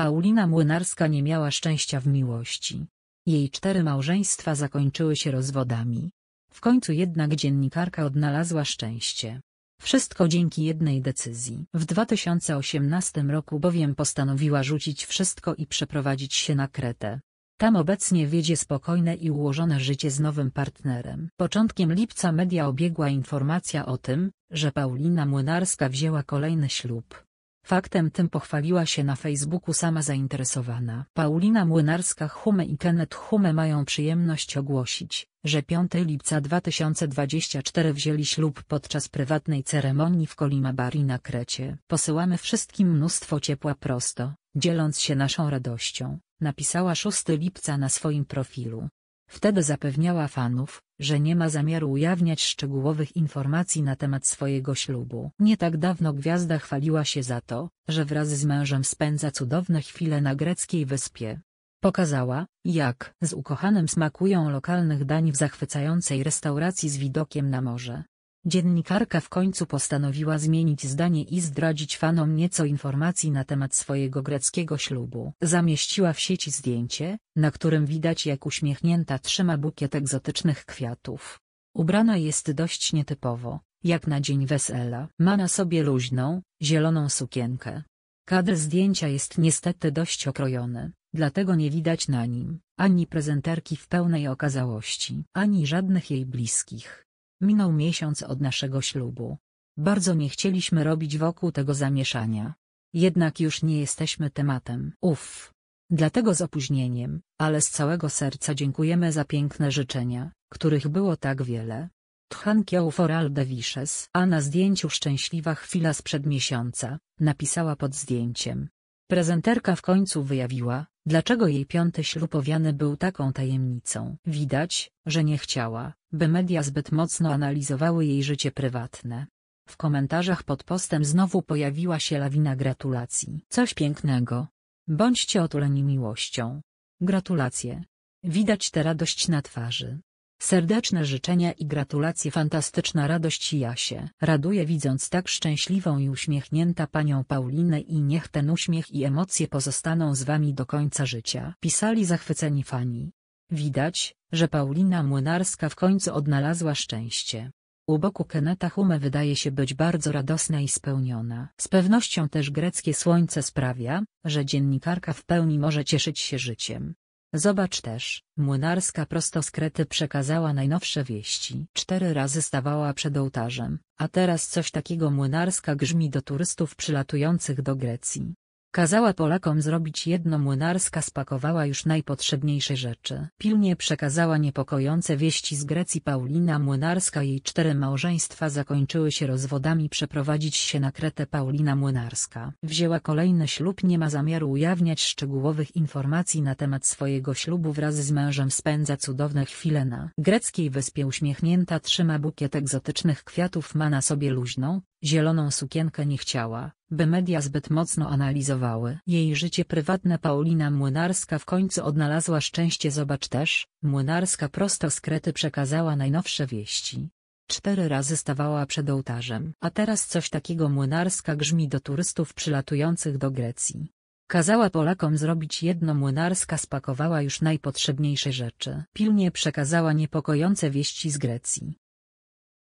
Paulina Młynarska nie miała szczęścia w miłości. Jej cztery małżeństwa zakończyły się rozwodami. W końcu jednak dziennikarka odnalazła szczęście. Wszystko dzięki jednej decyzji. W 2018 roku bowiem postanowiła rzucić wszystko i przeprowadzić się na Kretę. Tam obecnie wiedzie spokojne i ułożone życie z nowym partnerem. Początkiem lipca media obiegła informacja o tym, że Paulina Młynarska wzięła kolejny ślub. Faktem tym pochwaliła się na Facebooku sama zainteresowana. Paulina Młynarska-Hume i Kenneth Hume mają przyjemność ogłosić, że 5 lipca 2024 wzięli ślub podczas prywatnej ceremonii w Kolimabari na Krecie. Posyłamy wszystkim mnóstwo ciepła prosto, dzieląc się naszą radością, napisała 6 lipca na swoim profilu. Wtedy zapewniała fanów, że nie ma zamiaru ujawniać szczegółowych informacji na temat swojego ślubu. Nie tak dawno gwiazda chwaliła się za to, że wraz z mężem spędza cudowne chwile na greckiej wyspie. Pokazała, jak z ukochanym smakują lokalnych dań w zachwycającej restauracji z widokiem na morze. Dziennikarka w końcu postanowiła zmienić zdanie i zdradzić fanom nieco informacji na temat swojego greckiego ślubu. Zamieściła w sieci zdjęcie, na którym widać jak uśmiechnięta trzyma bukiet egzotycznych kwiatów. Ubrana jest dość nietypowo, jak na dzień wesela. Ma na sobie luźną, zieloną sukienkę. Kadr zdjęcia jest niestety dość okrojony, dlatego nie widać na nim ani prezenterki w pełnej okazałości, ani żadnych jej bliskich. Minął miesiąc od naszego ślubu. Bardzo nie chcieliśmy robić wokół tego zamieszania. Jednak już nie jesteśmy tematem. Uff. Dlatego z opóźnieniem, ale z całego serca dziękujemy za piękne życzenia, których było tak wiele. Thank for all the wishes. A na zdjęciu szczęśliwa chwila sprzed miesiąca, napisała pod zdjęciem. Prezenterka w końcu wyjawiła, Dlaczego jej piąty ślub owiany był taką tajemnicą? Widać, że nie chciała, by media zbyt mocno analizowały jej życie prywatne. W komentarzach pod postem znowu pojawiła się lawina gratulacji. Coś pięknego. Bądźcie otuleni miłością. Gratulacje. Widać tę radość na twarzy. Serdeczne życzenia i gratulacje fantastyczna radość ja się raduję widząc tak szczęśliwą i uśmiechnięta panią Paulinę i niech ten uśmiech i emocje pozostaną z wami do końca życia. Pisali zachwyceni fani. Widać, że Paulina Młynarska w końcu odnalazła szczęście. U boku Keneta Hume wydaje się być bardzo radosna i spełniona. Z pewnością też greckie słońce sprawia, że dziennikarka w pełni może cieszyć się życiem. Zobacz też, młynarska prosto z Krety przekazała najnowsze wieści. Cztery razy stawała przed ołtarzem, a teraz coś takiego młynarska grzmi do turystów przylatujących do Grecji. Kazała Polakom zrobić jedno młynarska spakowała już najpotrzebniejsze rzeczy. Pilnie przekazała niepokojące wieści z Grecji Paulina Młynarska jej cztery małżeństwa zakończyły się rozwodami przeprowadzić się na Kretę Paulina Młynarska. Wzięła kolejny ślub nie ma zamiaru ujawniać szczegółowych informacji na temat swojego ślubu wraz z mężem spędza cudowne chwile na greckiej wyspie uśmiechnięta trzyma bukiet egzotycznych kwiatów ma na sobie luźną, Zieloną sukienkę nie chciała, by media zbyt mocno analizowały jej życie prywatne. Paulina Młynarska w końcu odnalazła szczęście. Zobacz też, Młynarska prosto z Krety przekazała najnowsze wieści. Cztery razy stawała przed ołtarzem, a teraz coś takiego Młynarska grzmi do turystów przylatujących do Grecji. Kazała Polakom zrobić jedno Młynarska spakowała już najpotrzebniejsze rzeczy. Pilnie przekazała niepokojące wieści z Grecji.